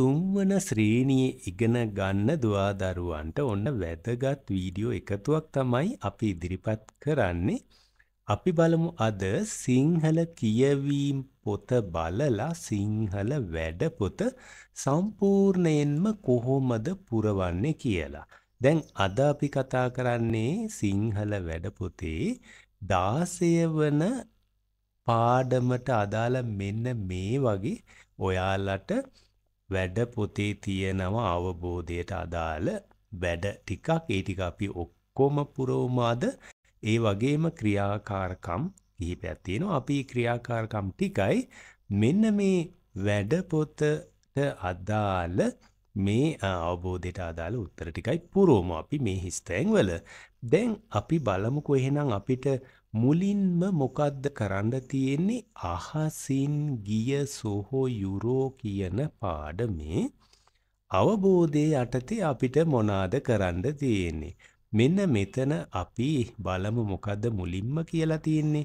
තුන්වන ශ්‍රීණියේ ඉගෙන ගන්න දවා දරුවන්ට ඔන්න වැදගත් වීඩියෝ එකතුවක් තමයි අපි ඉදිරිපත් කරන්නේ. අපි බලමු අද සිංහල කියවීම් පොත බලලා සිංහල වැඩපොත සම්පූර්ණයෙන්ම කොහොමද පුරවන්නේ කියලා. දැන් අද අපි කතා කරන්නේ සිංහල වැඩපොතේ දාසය වන පාඩමට අදාළ මෙන්න මේ වගේ ඔයාලට වැඩ පොතේ තියෙනව අවබෝධයට අදාළ වැඩ ටිකක් ඒ ටික අපි ඔක්කොම පුරවමාද ඒ වගේම ක්‍රියාකාරකම් කිහිපයක් තියෙනවා. අපි ක්‍රියාකාරකම් ටිකයි මෙන්න මේ වැඩ පොතට අදාළ මේ අවබෝධයට අදාළ උත්තර ටිකයි පුරෝම අපි මේ හිස්තැන්වල. දැන් අපි බලමුකෝ එහෙනම් අපිට මුලින්ම මොකද්ද කරන්න තියෙන්නේ අහසින් ගිය සොහෝ යුරෝ කියන පාඩමේ අවබෝධයේ යටතේ අපිට මොනාද කරන්න තියෙන්නේ මෙන්න මෙතන අපි බලමු මොකද්ද මුලින්ම කියලා තියෙන්නේ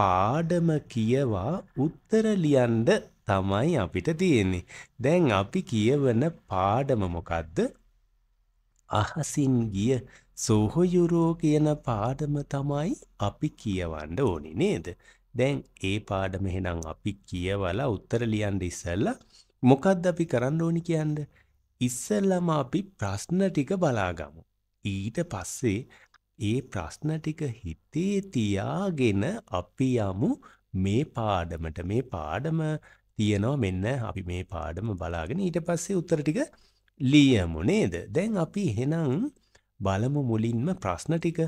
පාඩම කියවා උත්තර ලියන්න තමයි අපිට තියෙන්නේ දැන් අපි කියවන පාඩම මොකද්ද අහසින් ගිය සොහොයුරෝ කියන පාඩම තමයි අපි කියවන්න ඕනි නේද. දැන් ඒ පාඩම එහෙනම් අපි කියවලා උත්තර ලියන්න ඉස්සල්ල මොකක්ද අපි කරන්න ඕනි කියන්න. ඉස්සල්ලම අපි ප්‍රශ්න ටික බලාගමු. ඊට පස්සේ ඒ ප්‍රශ්න ටික හිතේ තියාගෙන අපි යමු මේ පාඩමට මේ පාඩම තියෙනවා මෙන්න අපි මේ පාඩම බලාගෙන ඊට පස්සේ උත්තර ටික ලියමු නේද. දැන් අපි එහෙනම් බලමු මුලින්ම ප්‍රශ්න ටික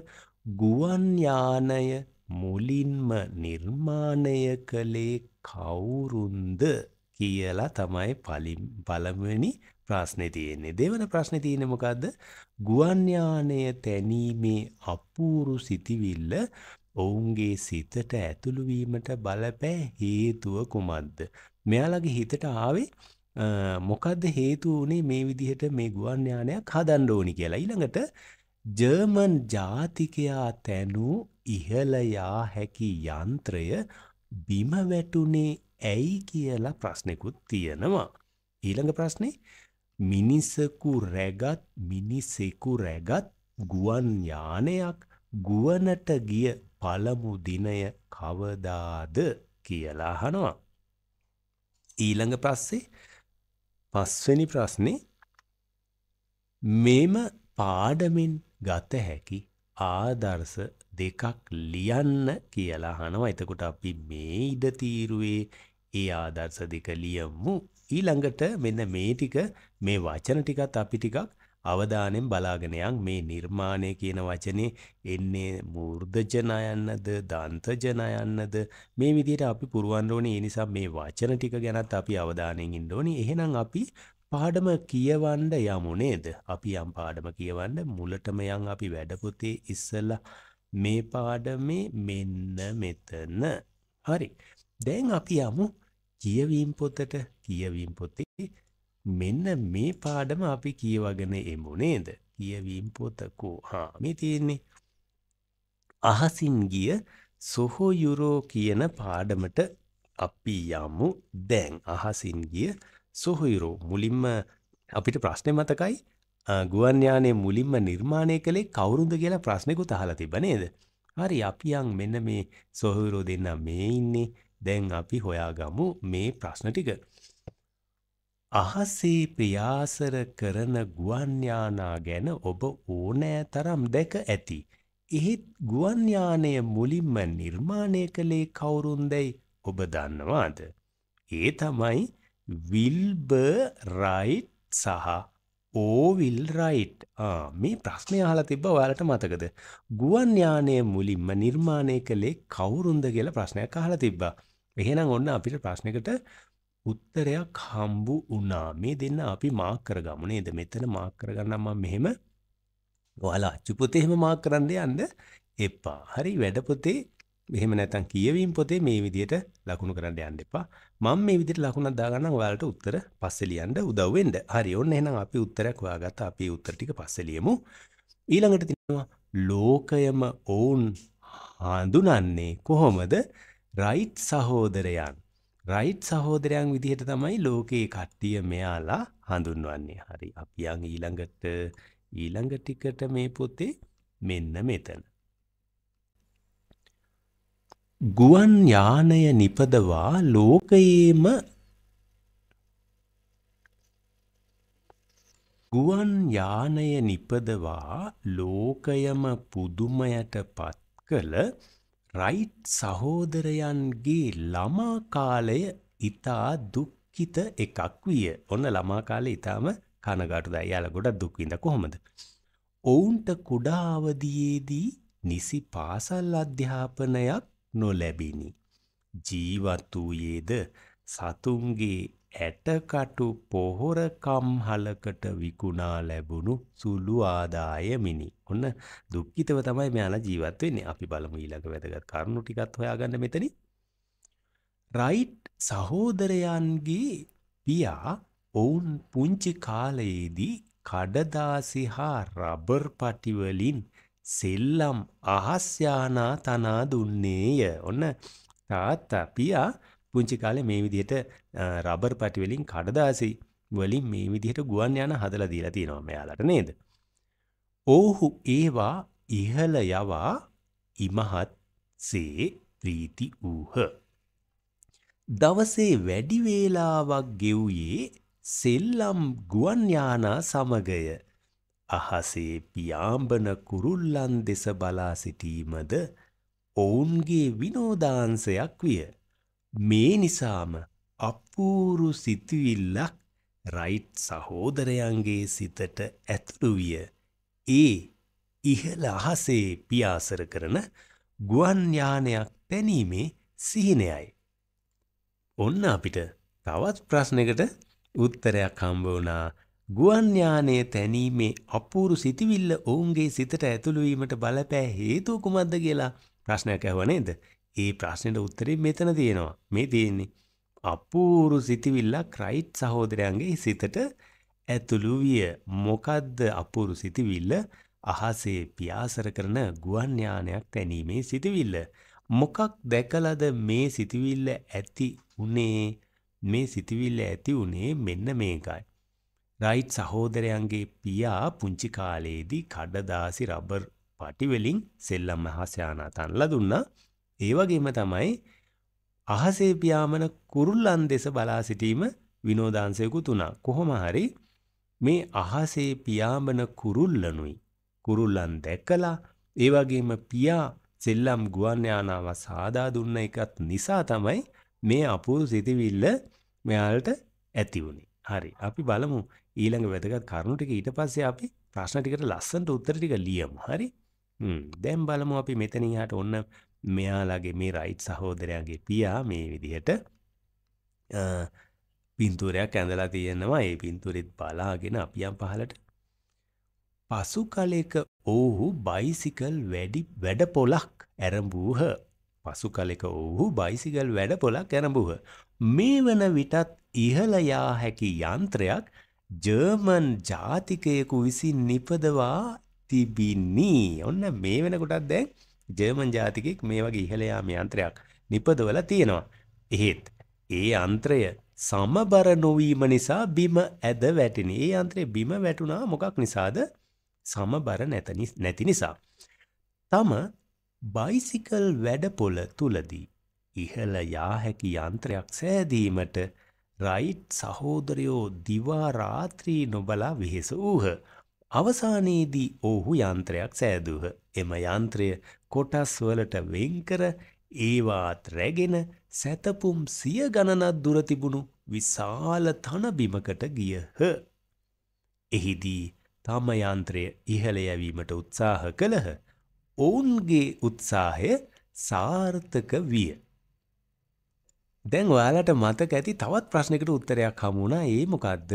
ගුවන් යානය මුලින්ම නිර්මාණය කළේ කවුරුන්ද කියලා තමයි පළමුවැනි ප්‍රශ්නේ තියෙන්නේ. දෙවන ප්‍රශ්නේ තියෙන්නේ මොකද්ද? ගුවන් යානය තැනීමේ අපූරු සිතිවිල්ල ඔවුන්ගේ සිතට ඇතුළු වීමට බලපෑ හේතුව කුමක්ද? මෙයාලගේ හිතට ආවේ මොකද්ද හේතු වුණේ මේ විදිහට මේ ගුවන් යානයක් හදන්න ඕනි කියලා. ඊළඟට ජර්මන් ජාතිකයා තැනු ඉහළ යා හැකි යන්ත්‍රය බිම වැටුනේ ඇයි කියලා ප්‍රශ්නෙකුත් තියෙනවා. ඊළඟ ප්‍රශ්නේ මිනිසකු රැගත් මිනිසෙකු රැගත් ගුවන් යානයක් ගුවනට ගිය පළමු දිනය කවදාද කියලා අහනවා. ඊළඟ ප්‍රස්සේ පස්වෙනි ප්‍රශ්නේ මෙම පාඩමින් ගත හැකි ආදර්ශ දෙකක් ලියන්න කියලා අහනවා. එතකොට අපි මේ ඉඩ තීරුවේ ඒ ආදර්ශ දෙක ලියමු. ඊළඟට මෙන්න මේ ටික මේ වචන ටිකත් අපි ටිකක් අවධානෙන් බලාගෙනයක් මේ නිර්මාණය කියන වචනේ එන්නේ මූර්ධජනයන්නද දන්තජනයන්නද මේ විදිහට අපි පුරුවන් ඕනේ ඒ නිසා මේ වචන ටික ගැනත් අපි අවධානයෙන් ඉන්න ඕනේ එහෙනම් අපි පාඩම කියවන්න යමු නේද? අපි යම් පාඩම කියවන්න මුලටම යන් අපි වැඩපොතේ ඉස්සලා මේ පාඩමේ මෙන්න මෙතන. හරි. දැන් අපි යමු කියවීම් පොතට. කියවීම් පොතේ මෙන්න මේ පාඩම අපි කියවගෙන එමු නේද කියවීම් පොතකෝ හාමි තියෙන්නේ අහසින් ගිය සොහෝ යුරෝ කියන පාඩමට අපි යමු දැන් අහසින් ගිය සොහොයුරෝ මුලින්ම අපිට ප්‍රශ්නය මතකයි ගුවන්යානේ මුලින්ම නිර්මාණය කළේ කවුරුද කියලා ප්‍රශ්නෙකුත් අහලා තිබනේද හරි අපියන් මෙන්න මේ සොහොයුරෝ දෙන්න මේ ඉන්නේ දැන් අපි හොයාගමු මේ ප්‍රශ්න ටික අහසේ ප්‍රයාසර කරන ගුවන්යානා ගැන ඔබ ඕනෑ තරම් දැක ඇති. එහෙත් ගුවන්යානය මුලින්ම නිර්මාණය කළේ කවුරුන්දැයි ඔබ දන්නවාද. ඒ තමයි විල්බ රයිට් සහ ඕවිල් රයිට් මේ ප්‍රශ්නය හලා තිබ ඔයාලට මතකද. ගුවන්යානය මුලින්ම නිර්මාණය කළේ කවුරුන්ද කියලා ප්‍රශ්නයක් අහලා තිබ්බා. එහෙනම් ඔන්න අපිට ප්‍රශ්නකට උත්තරයක් හම්බු වුණා. මේ දෙන්න අපි මාක් කරගමු නේද? මෙතන මාක් කරගන්නම් මම මෙහෙම. ඔයාලා අච්චු පොතේ එහෙම මාක් කරන්න යන්න එපා. හරි වැඩ පොතේ එහෙම නැත්නම් කියවීම් පොතේ මේ විදිහට ලකුණු කරන්න යන්න එපා. මම මේ විදිහට ලකුණක් දාගන්නම් ඔයාලට උත්තර පස්සේ ලියන්න උදව් වෙන්න. හරි ඔන්න එහෙනම් අපි උත්තරයක් හොයාගත්තා. අපි උත්තර ටික පස්සේ ලියමු. ඊළඟට තියෙනවා ලෝකයම ඔවුන් හඳුනන්නේ කොහොමද? රයිට් සහෝදරයන්. රයිට් සහෝදරයන් විදිහට තමයි ලෝකයේ කට්ටිය මෙයාලා හඳුන්වන්නේ හරි අපියන් ඊළඟට ඊළඟ ටිකට මේ පොතේ මෙන්න මෙතන. ගුවන් යානය නිපදවා ලෝකයේම ගුවන් යානය නිපදවා ලෝකයම පුදුමයට පත් කළ රයිට් සහෝදරයන්ගේ ළමා කාලය ඉතා දුක්ඛිත එකක් විය. ඔන්න ළමා කාලේ ඊටාම කනගාටුදායි. යාලා ගොඩක් දුක් විඳ කොහොමද? ඔවුන්ට කුඩා අවදියේදී නිසි පාසල් අධ්‍යාපනයක් නොලැබිනි. ජීවත් වූයේද සතුන්ගේ ඇටකටු පොහොර කම්හලකට විකුණා ලැබුණු සුළු ආදායමිනි. ඔන්න දුක්ඛිතව තමයි මෙයාලා ජීවත් වෙන්නේ. අපි බලමු ඊළඟ වැදගත් කරුණු ටිකත් හොයාගන්න මෙතනින්. රයිට් සහෝදරයන්ගේ පියා ඔවුන් පුංචි කාලයේදී කඩදාසි හා රබර් පටි වලින් සෙල්ලම් අහස් යානා තනා දුන්නේය. ඔන්න තාත්තා පියා පුංචි කාලේ මේ විදිහට රබර් පැටි වලින් කඩදාසි වලින් මේ විදිහට ගුවන් යාන හදලා දීලා තියෙනවා මෙයාලට නේද? ඕහු ඒවා ඉහළ යවා ඉමහත් සේ ප්‍රීති වූහ. දවසේ වැඩි වේලාවක් ගෙව්යේ සෙල්ලම් ගුවන් යානා සමගය. අහසේ පියාඹන කුරුල්ලන් දෙස බලා සිටීමද ඔවුන්ගේ විනෝදාංශයක් විය. මේ නිසාම අපූරු සිතුවිල්ලක් රයිට් සහෝදරයන්ගේ සිතට ඇතුළු විය. ඒ ඉහළ අහසේ පියාසර කරන ගුවන් යානයක් පැනීමේ සිහිනයයි. ඔන්න අපිට තවත් ප්‍රශ්නකට උත්තරයක් හම්බ වුණා. ගුවන් යානයේ තැනීමේ අපූරු සිතුවිල්ල ඔවුන්ගේ සිතට ඇතුළු වීමට බලපෑ හේතුව කුමක්ද කියලා ප්‍රශ්නයක් ඇහුවා නේද? ඒ ප්‍රශ්නයට උත්තරේ මෙතන තියෙනවා මේ තියෙන්නේ. අපූරු සිතිවිල්ලක් රයිට් සහෝදරයන්ගේ සිතට ඇතුළු විය. මොකද්ද අපූරු සිතිවිල්ල? අහසේ පියාසර කරන ගුවන් යානයක් තැනීමේ සිතිවිල්ල. මොකක් දැකලද මේ සිතිවිල්ල ඇති උනේ මේ සිතිවිල්ල ඇති උනේ මෙන්න මේකයි. රයිට් සහෝදරයන්ගේ පියා පුංචි කාලයේදී කඩදාසි රබර් පටිවලින් සෙල්ලම් මහසයානා තන්ලා දුන්නා ඒ වගේම තමයි අහසේ පියාඹන කුරුල්ලන් දෙස බලා සිටීම විනෝදාංශයකුත් උනා. කොහොම හරි මේ අහසේ පියාඹන කුරුල්ලනුයි කුරුල්ලන් දැකලා ඒ වගේම පියා සෙල්ලම් ගුවන් යානාව සාදා දුන්න එකත් නිසා තමයි මේ අපූර්ව සිතවිල්ල මෙයාලට ඇති වුණේ. හරි. අපි බලමු ඊළඟ වැදගත් කරුණු ටික ඊට පස්සේ අපි ප්‍රශ්න ටිකට ලස්සනට උත්තර ටික ලියමු. හරි? හ්ම්. දැන් බලමු අපි මෙතනින් එහාට ඔන්න මෙයාලගේ මේ රයිට් සහෝදරයාගේ පියා මේ විදිහට පින්තුරයක් ඇඳලා තියෙනවා ඒ පින්තුරෙත් බලාගෙන අපියම් පහලට පසු කලෙක ඔවුහු බයිසිකල් වැඩි වැඩ පොලක් ඇරඹූහ පසු කලෙක ඔවුහු බයිසිකල් වැඩ පොලක් ඇරඹූහ මේ වන විටත් ඉහලයා හැකි යන්ත්‍රයක් ජර්මන් ජාතිකයකු විසින් නිපදවා තිබින්නේ ඔන්න මේ වෙනකොටත් දැන් ජර්මන් ජාතිකෙක් මේ වගේ ඉහළ යාම යන්ත්‍රයක් නිපදවලා තියෙනවා. එහෙත් ඒ යන්ත්‍රය සමබර නොවීම නිසා බිම ඇද වැටෙන. ඒ යන්ත්‍රය බිම වැටුණා මොකක් නිසාද? සමබර නැති නිසා. තම බයිසිකල් වැඩපොළ තුලදී ඉහළ යා හැකි යන්ත්‍රයක් සෑදීමට රයිට් සහෝදරයෝ දිවා රාත්‍රී නොබලා වෙහෙස වූහ. අවසානයේදී ඔහු යන්ත්‍රයක් සෑදූහ. එම යන්ත්‍රය කොටස්වලට වෙන්කර ඒවාත් රැගෙන සැතපුම් සිය ගණනත් දුරතිබුණු විශාල තනබිමකට ගියහ. එහිදී තම යන්ත්‍රය ඉහළ යැවීමට උත්සාහ කළහ. ඔවුන්ගේ උත්සාහය සාර්ථක විය. දැන් ඔයාලට මතක ඇති තවත් ප්‍රශ්නකට උත්තරයක් හමුණා ඒ මොකක්ද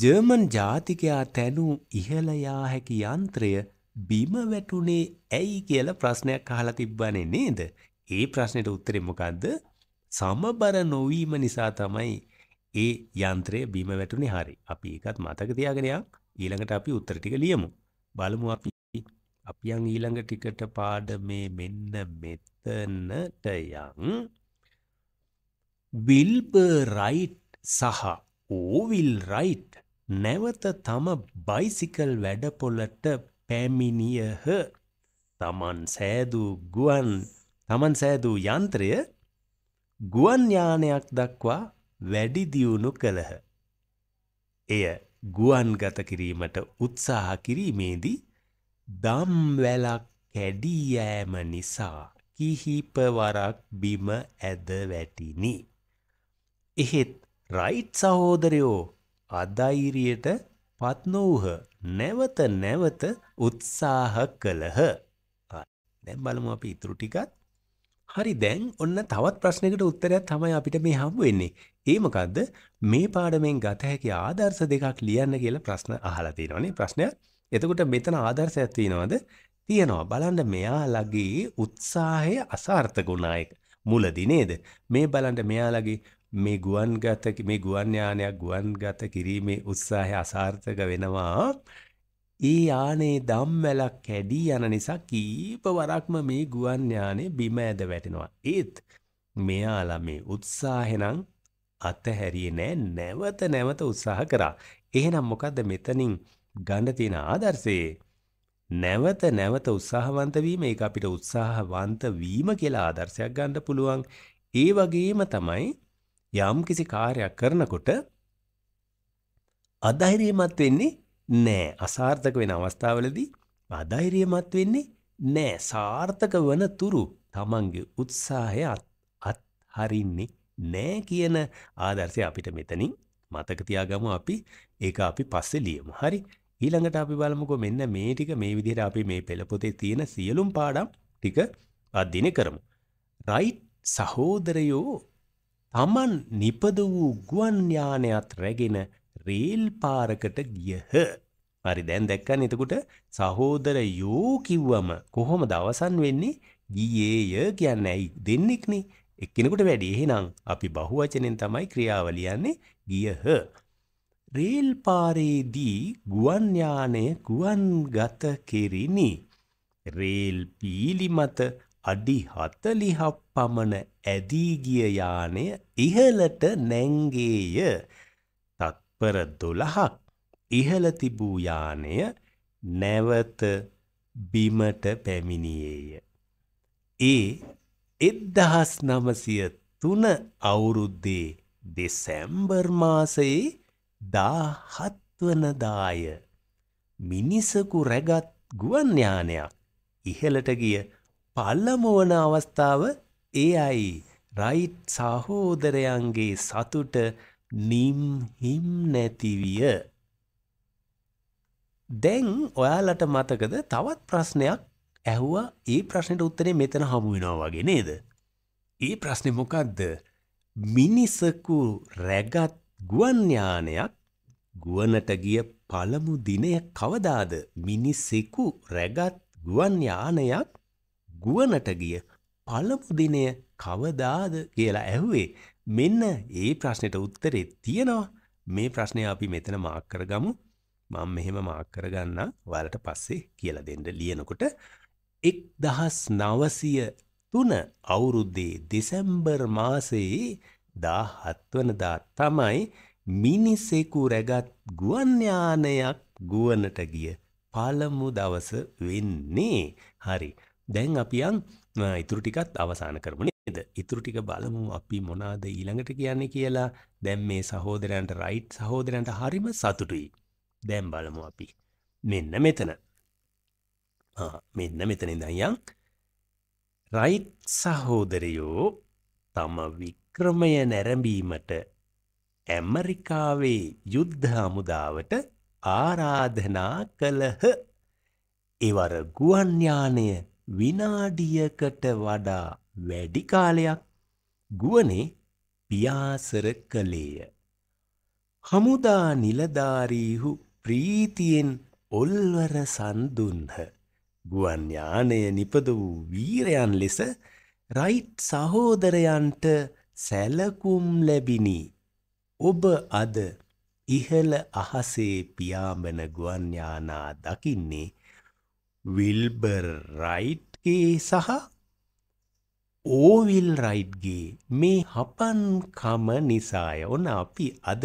ජර්මන් ජාතිකයා තැනූ ඉහලයා හැකි යන්ත්‍රය බිම වැටුනේ ඇයි කියල ප්‍රශ්නයක් අහලා තිබ්බනේ නේද. ඒ ප්‍රශ්නයට උත්තරෙමකක්ද සමබර නොවීම නිසා තමයි ඒ යන්ත්‍රය බිම වැටුනේ හරි. අපි ඒකත් මතක තියාගෙනයක් ඊළඟට අපි උත්තර ටික ලියමු. බලමු අපි අපි යන් ඊළඟ ටිකට පාඩමේ මෙන්න මෙතනට යන් විල්බර් රයිට් සහ ඕවිල් රයිට් නැවත තම බයිසිකල් වැඩපොලට පැමිණියහ තමන් සෑදූ ගුවන් තමන් සෑදූ යන්ත්‍රය ගුවන් යානයක් දක්වා වැඩිදියුණු කළහ. එය ගුවන්ගත කිරීමට උත්සාහ කිරීමේදී දම්වැලක් කැඩීයෑම නිසා කිහිපවරක් බිම ඇද වැටිනි. එහෙත් රයිට් සහෝදරයෝ අධෛරයට පත් නොවූහ නැවත නැවත උත්සාහ කළහ. දැන් බලමු අපි ඉතුරු ටිකත්. හරි දැන් ඔන්න තවත් ප්‍රශ්නයකට උත්තරයක් තමයි අපිට මේ හම්බ වෙන්නේ. ඒ මොකද්ද? මේ පාඩමෙන් ගත හැකි ආදර්ශ දෙකක් ලියන්න කියලා ප්‍රශ්න අහලා තියෙනවානේ ප්‍රශ්නය. එතකොට මෙතන ආදර්ශයක් තියෙනවද? තියෙනවා. බලන්න මෙයාලගේ උත්සාහය අසාර්ථක වුණා එක. මුලදී නේද? මේ බලන්න මෙයාලගේ මේ ගුවන්ගත මේ ගුවන් යානයක් ගුවන්ගත කිරීමේ උත්සාහය අසාර්ථක වෙනවා. ඒ යානේ දම්වැලක් කැඩී යන නිසා කීප වරක්ම මේ ගුවන් යානේ බිම ඇද වැටෙනවා. ඒත් මෙයාලා මේ උත්සාහෙනම් අතහැරියේ නෑ නැවත නැවත උත්සාහ කරා. එහෙනම් මොකද්ද මෙතනින් ගන්න තියෙන ආදර්ශේ? නැවත නැවත උත්සාහවන්ත වීම ඒක අපිට උත්සාහවන්ත වීම කියලා ආදර්ශයක් ගන්න පුළුවන්. ඒ වගේම තමයි යම් කිසි කාර්යයක් කරනකොට අධෛර්යමත් වෙන්නේ නෑ අසාර්ථක වෙන අවස්ථාවලදී අධෛර්යමත් වෙන්නේ නෑ සාර්ථක වන තුරු තමන්ගේ උත්සාහය අත් හරින්නේ නෑ කියන ආදර්ශය අපිට මෙතනින් මතක තියාගමු අපි ඒක අපි පස්සේ ලියමු. හරි. ඊළඟට අපි බලමුකෝ මෙන්න මේ ටික මේ විදිහට අපි මේ පෙළපොතේ තියෙන සියලුම පාඩම් ටික අධ්‍යයනය කරමු. රයිට් සහෝදරයෝ තමන් නිපද වූ ගුවන් යානයත් රැගෙන රේල් පාරකට ගියහ. හරි දැන් දැක්කන් එතකොට සහෝදර යෝ කිව්වම කොහොමද අවසන් වෙන්නේ? ගියේය කියන්නේ ඇයි දෙන්නෙක්නේ. එක්කෙනෙකුට වැඩි. එහෙනම් අපි බහුවචනෙන් තමයි ක්‍රියාව ලියන්නේ ගියහ. රේල් පාරේදී ගුවන් යානය ගුවන්ගත කෙරිනි. රේල් පීලි මත අඩි 40ක් පමණ ඇදී ගිය යානය ඉහළට නැංගේය. තත්පර 12ක් ඉහළ තිබූ යානය නැවත බිමට පැමිණියේය. ඒ 1903 අවුරුද්දේ දෙසැම්බර් මාසයේ 17 වනදාය මිනිසකු රැගත් ගුවන් යානයක් ඉහළට ගිය පල්ලමුවන අවස්ථාව ඒ අයි රයිට් සහෝදරයන්ගේ සතුට නිම් හිම් නැතිවිය. දැන් ඔයාලට මතකද තවත් ප්‍රශ්නයක් ඇහුවා ඒ ප්‍රශ්නයට උත්තරේ මෙතන හමුවෙනවා වගේ නේද. ඒ ප්‍රශ්නය මොකක්ද මිනිසකු රැගත් ගුවන්ඥානයක් ගුවනට ගිය පළමු දිනය කවදාද මිනිස්සෙකු රැගත් ගුවන්ඥානයක් ගුවනට ගිය පළමුදිනය කවදාද කියලා ඇහුවේ මෙන්න ඒ ප්‍රශ්නයට උත්තරේ තියෙනවා මේ ප්‍රශ්නය අපි මෙතන මාක්කර ගමු මං මෙහෙම මාක්කර ගන්න වලට පස්සේ කියල දෙන්න ලියනකොට එක් දහස් නවසය තුන අවුරුද්දේ දෙසැම්බර් මාසයේ දාහත්වනදා තමයි මිනිසෙකු රැගත් ගුවන්්‍යානයක් ගුවනට ගිය පළමු දවස වෙන්නේ හරි දැන් අපියන් ඉතුරු ටිකත් අවසාන කරමු නේද? ඉතුරු ටික බලමු අපි මොනවාද ඊළඟට කියන්නේ කියලා. දැන් මේ සහෝදරයන්ට රයිට් සහෝදරයන්ට හරිම සතුටුයි. දැන් බලමු අපි. මෙන්න මෙතන. මෙන්න මෙතන ඉඳන් යන්. රයිට් සහෝදරයෝ තම වික්‍රමය නැරඹීමට ඇමරිකාවේ යුද්ධ හමුදාවට ආරාධනා කළහ. එවර ගුවන් යානය විනාඩියකට වඩා වැඩි කාලයක් ගුවනේ පියාසර කළේය. හමුදා නිලධාරීහු ප්‍රීතියෙන් ඔල්වර සන්දුන්හ. ගුවන් යානය නිපද වූ වීරයන් ලෙස රයිට් සහෝදරයන්ට සැලකුම් ලැබිනි. ඔබ අද ඉහළ අහසේ පියාඹන ගුවන්යානා දකින්නේ විල්බර් රයිට්ගේ සහ ඕවිල් රයිට්ගේ මේ හපන්කම නිසාය ඔන්න අපි අද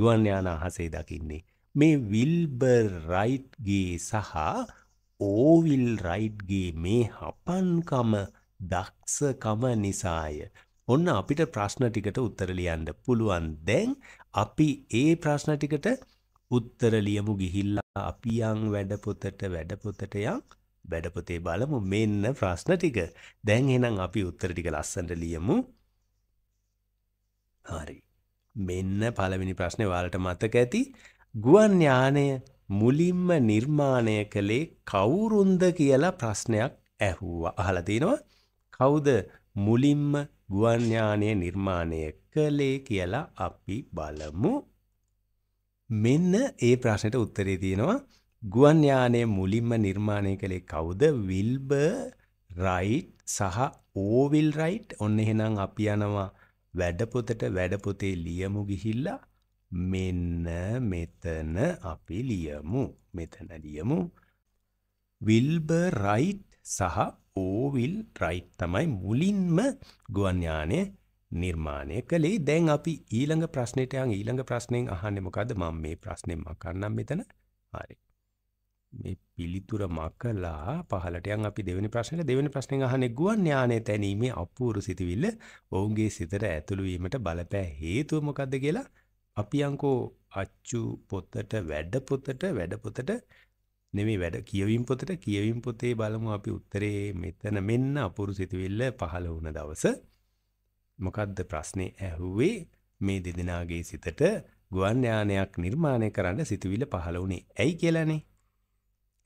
ගුවන්යානා හසේ දකින්නේ. මේ විල්බර් රයිට්ගේ සහ ඕවිල් රයිට්ගේ මේ හපන්කම දක්ෂකම නිසාය. ඔන්න අපිට ප්‍රශ්න ටිකට උත්තර ලියන්න පුළුවන් දැන් අපි ඒ ප්‍රශ්න ටිකට උත්තර ලියමු ගිහිල්ලා අපියන් වැඩපොතට වැඩපොතට යන් වැඩපොතේ බලමු මෙන්න ප්‍රශ්න ටික. දැන් එහෙනම් අපි උත්තර ටික ලස්සනට ලියමු. හරි. මෙන්න පළවෙනි ප්‍රශ්නේ ඔයාලට මතක ඇති. ගුවන් යානය මුලින්ම නිර්මාණය කළේ කවුරුන්ද කියලා ප්‍රශ්නයක් ඇහුවා. අහලා තිනවා. කවුද මුලින්ම ගුවන් යානය නිර්මාණය කළේ කියලා අපි බලමු. මෙන්න ඒ ප්‍රශ්නයට උත්තරේ තියෙනවා ගුවන් යානය මුලින්ම නිර්මාණය කළේ කවුද විල්බ රයිට් සහ ඕවිල් රයිට් ඔන්න එහෙනම් අපි යනවා වැඩපොතට වැඩපොතේ ලියමු ගිහිල්ලා මෙන්න මෙතන අපි ලියමු මෙතන ලියමු විල්බ රයිට් සහ ඕවිල් රයිට් තමයි මුලින්ම ගුවන් යානය නිර්මාණය කළේ දැන් අපි ඊළඟ ප්‍රශ්නෙට යන් ඊළඟ ප්‍රශ්නෙන් අහන්නේ මොකද්ද මම මේ ප්‍රශ්නේ මකන්නම් මෙතන හරි මේ පිළිතුර මකලා පහලට යන් අපි දෙවෙනි ප්‍රශ්නෙට දෙවෙනි ප්‍රශ්නෙන් අහන්නේ ගුවන් ඥානය තැනීමේ අපූර්ව සිතවිල්ල ඔවුන්ගේ සිතට ඇතුළු වීමට බලපෑ හේතුව මොකද්ද කියලා අපි අංකෝ අච්චු පොතට වැඩ පොතට වැඩ පොතට නෙමෙයි වැඩ කියවීම් පොතට කියවීම් පොතේ බලමු අපි උත්තරේ මෙතන මෙන්න අපූර්ව සිතවිල්ල පහළ වුණ දවසේ මොකක්ද ප්‍රශ්නේ ඇහුවේ මේ දෙදෙනාගේ සිතට ගුවන් යානයක් නිර්මාණය කරන්න සිතුවිල්ල පහළ වුණේ ඇයි කියලානේ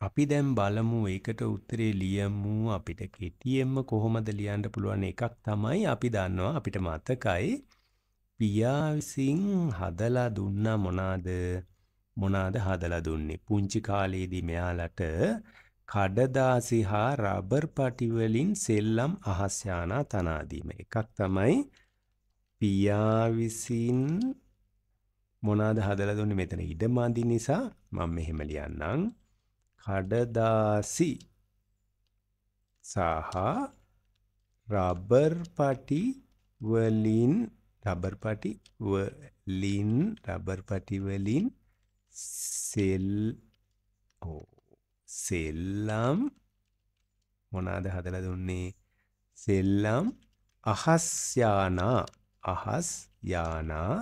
අපි දැන් බලමු ඒකට උත්තරේ ලියමු අපිට කෙටියෙන්ම කොහොමද ලියන්න පුළුවන් එකක් තමයි අපි දන්නවා අපිට මතකයි පියා විසින් හදලා දුන්නා මොනාද මොනාද හදලා දුන්නේ පුංචි කාලේදී මෙයාලට කඩදාසි හා රබර් පටිවලින් සෙල්ලම් අහස්යානා තනාදීම. එකක් තමයි පියාවිසින් මොනාද හදල දුන්න මෙතන ඉඩමදි නිසා මං මෙහෙම ලියන්නම් කඩදාසි සහ රබර් පටි වලින් රබර් පටි වලින් රබර් පටි වලින් සෙල් ඕ සෙල්ලම් මොනාද හදල දුන්නේ සෙල්ලම් අහස්යානා අහස් යානා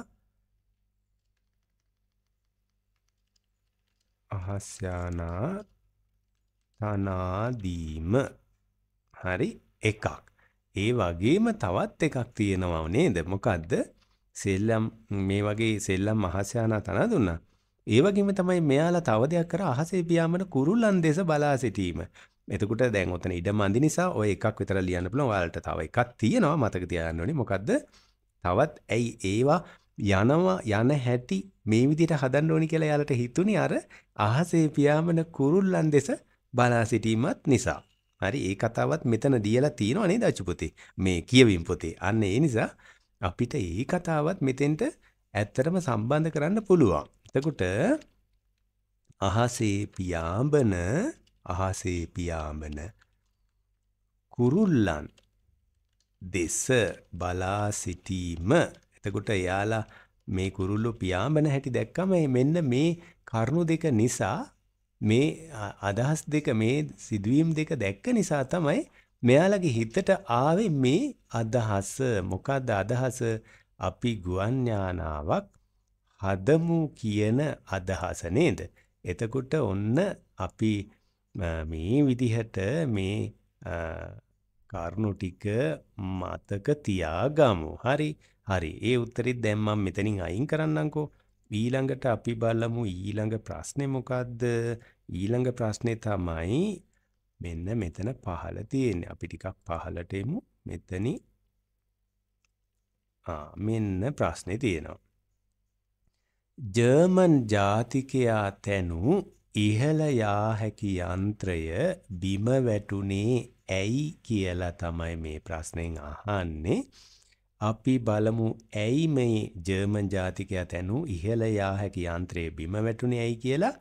අහස්යානා තනාදීම හරි එකක් ඒ වගේම තවත් එකක් තියෙනව නේද මොකක්ද සෙල්ලම් මේ වගේ සෙල්ලම් අහස්යානා තනා දුන්නා ඒ වගේම තමයි මෙයාලා තව දෙයක් කර අහසේ පියාඹන කුරුල්ලන් දෙස බලා සිටීම. එතකොට දැන් ඔතන ඉඩම අඳි නිසා ඔය එකක් විතර ලියන්න පුළුවන්. ඔයාලට තව එකක් තියෙනවා මතක තියාගන්න ඕනේ. මොකද්ද? තවත් ඇයි ඒවා යනවා යන හැටි මේ විදිහට හදන්න ඕනි කියලා යාලට හිතුණි අර අහසේ පියාඹන කුරුල්ලන් දෙස බලා සිටීමත් නිසා. හරි ඒ කතාවත් මෙතන දීලා තියෙනවා නේද අචුපතේ. මේ කියවීම් පොතේ. අන්න ඒ නිසා අපිට ඒ කතාවත් මෙතෙන්ට ඇත්තටම සම්බන්ධ කරන්න පුළුවන්. එතකොට අහසේ පියාඹන අහසේ පියාඹන කුරුල්ලන් දෙස බලා සිටීම එතකොට එයාලා මේ කුරුල්ලෝ පියාඹන හැටි දැක්කම මෙන්න මේ කරුණු දෙක නිසා මේ අදහස් දෙක මේ සිදුවීම් දෙක දැක්ක නිසා තමයි මෙයාලගේ හිතට ආවේ මේ අදහස මොකද්ද අදහස අපි ගුවන් ඥානාවක් හදමු කියන අදහස නේද. එතකොට ඔන්න අපි මේ විදිහට මේ කරුණු ටික මතක තියාගමු. හරි හරි ඒ උත්තරෙත් දැම්මම් මෙතනින් අයින් කරන්නංකෝ. ඊළඟට අපි බලමු ඊළඟ ප්‍රශ්නය මොකක්ද ඊළඟ ප්‍රශ්නය තමයි මෙන්න මෙතන පහල තියෙන අපි ටිකක් පහලටමු මෙතනි මෙන්න ප්‍රශ්නය තියෙනවා ජර්මන් ජාතිකයා තැනු ඉහළ යාහැකි යන්ත්‍රය බිම වැටුනේ ඇයි කියලා තමයි මේ ප්‍රශ්නයෙන් අහන්නේ. අපි බලමු ඇයි මේ ජර්මන් ජාතිකයා තැනු ඉහළ යාහැකි යන්ත්‍රයේ බිම වැටුනේ ඇයි කියලා.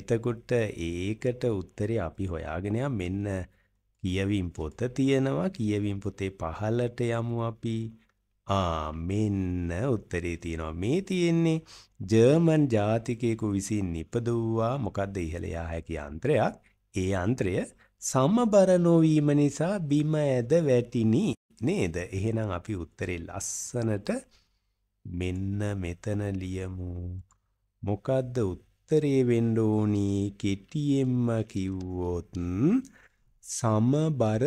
එතකොට ඒකට උත්තරේ අපි හොයාගෙන මෙන්න කියවීම් පොත තියෙනවා කියවීම් පොතේ පහලට යමු අපි මෙන්න උත්තරේ තියෙනවා මේ තියෙන්නේ ජර්මන් ජාතිකයෙකු විසින් නිපදවූවා මොකක්ද ඉහළයා හැකි අන්ත්‍රයක් ඒ අන්ත්‍රය සමබර නොවීම නිසා බිම ඇද වැටිනි නේද එහෙනම් අපි උත්තරේ ලස්සනට මෙන්න මෙතන ලියමු මොකක්ද උත්තරේ වෙන්න ඕනි කෙටියෙන්ම කිව්වොත් සමබර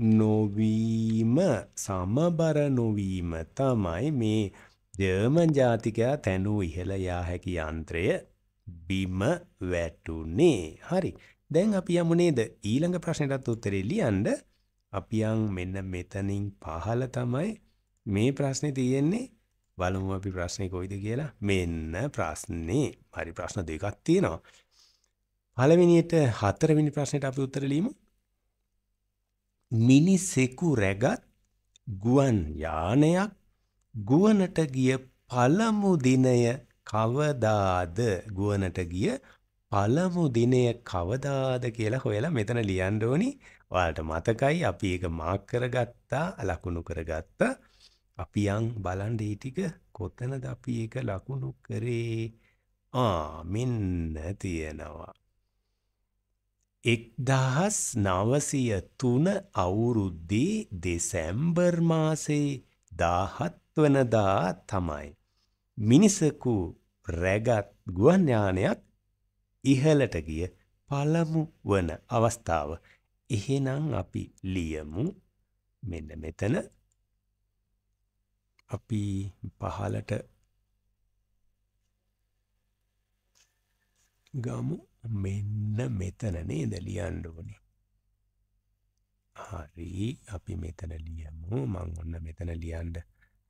නොවීම සමබර නොවීම තමයි මේ ජර්මන් ජාතිකයා තැනූ ඉහළ යා හැකි යන්ත්‍රය බිම වැටුනේ. හරි. දැන් අපි යමු නේද ඊළඟ ප්‍රශ්නයටත් උත්තරේ ලියන්න. අපියන් මෙන්න මෙතනින් පහළ තමයි මේ ප්‍රශ්නේ තියෙන්නේ. බලමු අපි ප්‍රශ්නේ කොයිද කියලා. මෙන්න ප්‍රශ්නේ. හරි ප්‍රශ්න දෙකක් තියෙනවා. පළවෙනියට හතරවෙනි ප්‍රශ්නෙට අපි උත්තර ලියමු. මිනිසෙකු රැගත් ගුවන් යානයක් ගුවනට ගිය පළමු දිනය කවදාද ගුවනට ගිය පළමු දිනය කවදාද කියලා හොයලා මෙතන ලියන්න ඕනි. ඔයාලට මතකයි අපි ඒක මාක් කරගත්තා, ලකුණු කරගත්තා. අපි යන් බලන් ටික කොතනද අපි ඒක ලකුණු කරේ? ආ මෙන්න තියෙනවා. එක්දහස් නවසය තුන අවුරුද්දේ දෙසැම්බර් මාසේ දාහත්වනදා තමයි. මිනිසකු රැගත් ගුවන්ඥානයක් ඉහලට ගිය පළමු වන අවස්ථාව එහෙනම් අපි ලියමු මෙන්න මෙතන අපි පහලට ගමු මෙන්න මෙතන නේද ලියන්න ඕනේ. හරි අපි මෙතන ලියමු මං ඔන්න මෙතන ලියන්න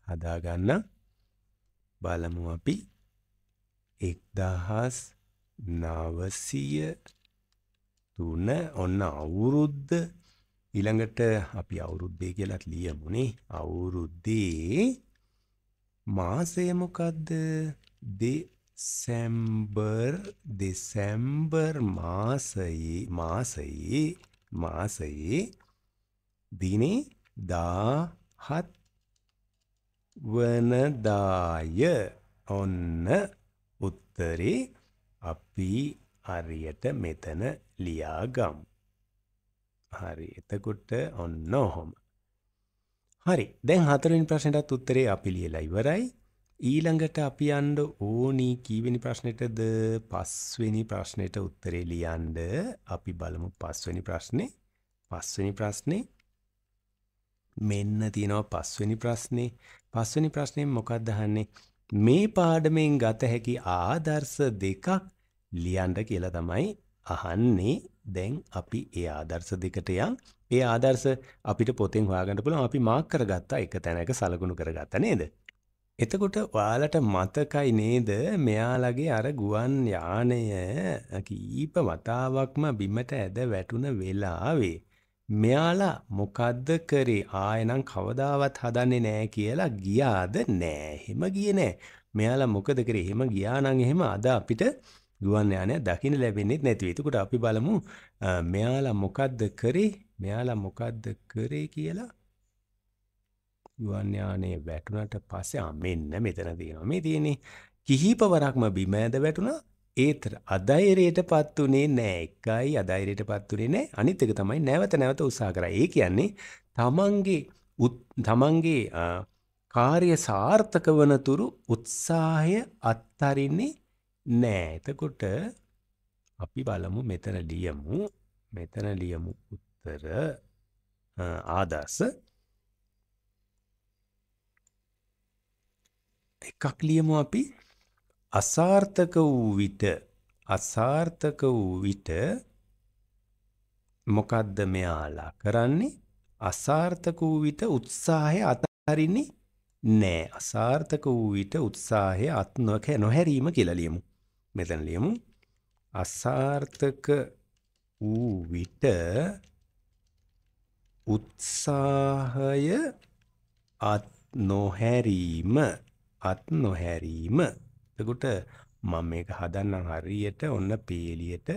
හදාගන්න බලමු අපි එක්දහස් නවසීය තුන ඔන්න අවුරුද්ද ඊළඟට අපි අවුරුද්දේ කියලත් ලියමුනේ අවුරුද්දේ මාසය මොකක්ද දේ සැම්බර් දෙසැම්බර් මාසයේ මාසයේ මාසයේ දිනේ දාහත් වනදාය ඔන්න උත්තරේ අපි හරියට මෙතන ලියාගම්. හරි එතකොට ඔන්න ඔහොම. හරි දැන් හතරින් ප්‍රශ්නටත් උත්තරේ අපි ලියලා ඉවරයි ඊළඟට අපි යන්න ඕනි කීවෙනි ප්‍රශ්නෙටද පස්වෙනි ප්‍රශ්නෙට උත්තරේ ලියන්න අපි බලමු පස්වෙනි ප්‍රශ්නේ පස්වෙනි ප්‍රශ්නේ මෙන්න තියෙනවා පස්වෙනි ප්‍රශ්නේ පස්වෙනි ප්‍රශ්නේ මොකක්ද අහන්නේ මේ පාඩමෙන් ගත හැකි ආදර්ශ දෙකක් ලියන්න කියලා තමයි අහන්නේ දැන් අපි ඒ ආදර්ශ දෙකට යන් ඒ ආදර්ශ අපිට පොතෙන් හොයාගන්න පුළුවන් අපි මාක් කරගත්තා එක තැනක සලකුණු කරගත්තා නේද එතකොට ඔයාලට මතකයි නේද මෙයාලගේ අර ගුවන් යානය කීප වතාවක්ම බිමට ඇද වැටුන වෙලාවේ. මෙයාලා මොකද්ද කරේ ආයෙනම් කවදාවත් හදන්නේ නෑ කියලා ගියාද නෑ. එහෙම ගියේ නෑ. මෙයාලා මොකද කරේ? එහෙම ගියා නම් එහෙම අද අපිට ගුවන් යානය දකින්න ලැබෙන්නේ නැති. එතකොට අපි බලමු මෙයාලා මොකද්ද කරේ? මෙයාලා මොකද්ද කරේ කියලා යුවන් යානයේ වැටුණට පස්සේ ආ මෙන්න මෙතන තියෙනවා. මේ තියෙන්නේ කිහිපවරක්ම බිම ඇද වැටුණා. ඒත් අධෛර්යයටපත් උනේ නෑ. එකයි අධෛර්යයටපත් උනේ නෑ. අනිත් එක තමයි නැවත නැවත උත්සාහ කරා. ඒ කියන්නේ තමන්ගේ තමන්ගේ කාර්ය සාර්ථක වනතුරු උත්සාහය අත්හරින්නේ නෑ. එතකොට අපි බලමු මෙතන ලියමු මෙතන ලියමු උත්තර ආදර්ශ එකක් ලියමු අපි අසාර්ථක වූ විට අසාර්ථක වූ විට මොකද්ද මෙයාලා කරන්නේ අසාර්ථක වූ විට උත්සාහය අතහරින්නේ නෑ අසාර්ථක වූ විට උත්සාහය අත් නොහැරීම කියලා ලියමු මෙතන ලියමු අසාර්ථක වූ විට උත්සාහය අත් නොහැරීම අත් නොහැරීම. එතකොට මම මේක හදන්නම් හරියට ඔන්න පේලියට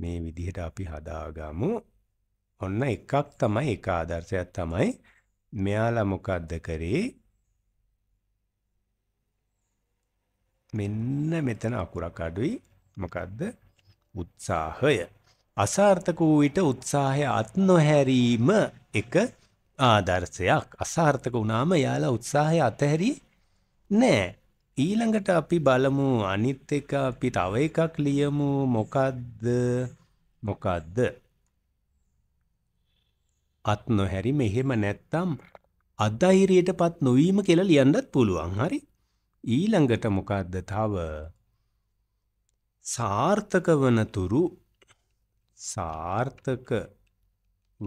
මේ විදිහට අපි හදාගමු. ඔන්න එකක් තමයි එක ආදර්ශයක් තමයි මෙයාලා මොකද්ද කරේ? මෙන්න මෙතන අකුරක් අඩුයි. මොකද්ද? උත්සාහය. අසාර්ථක වූ විට උත්සාහය අත් නොහැරීම එක ආදර්ශයක්. අසාර්ථක වුණාම යාලා උත්සාහය අතහැරී නෑ. ඊළඟට අපි බලමු අනිත් එක අපි තව එකක් ලියමු මොකක්ද මොකක්ද අත් නොහැරි මෙහෙම නැත්තම් අධෛරයට පත් නොවීම කියලා ලියන්නත් පුළුවන් හරි ඊළඟට මොකක්ද තව සාර්ථක වනතුරු සාර්ථක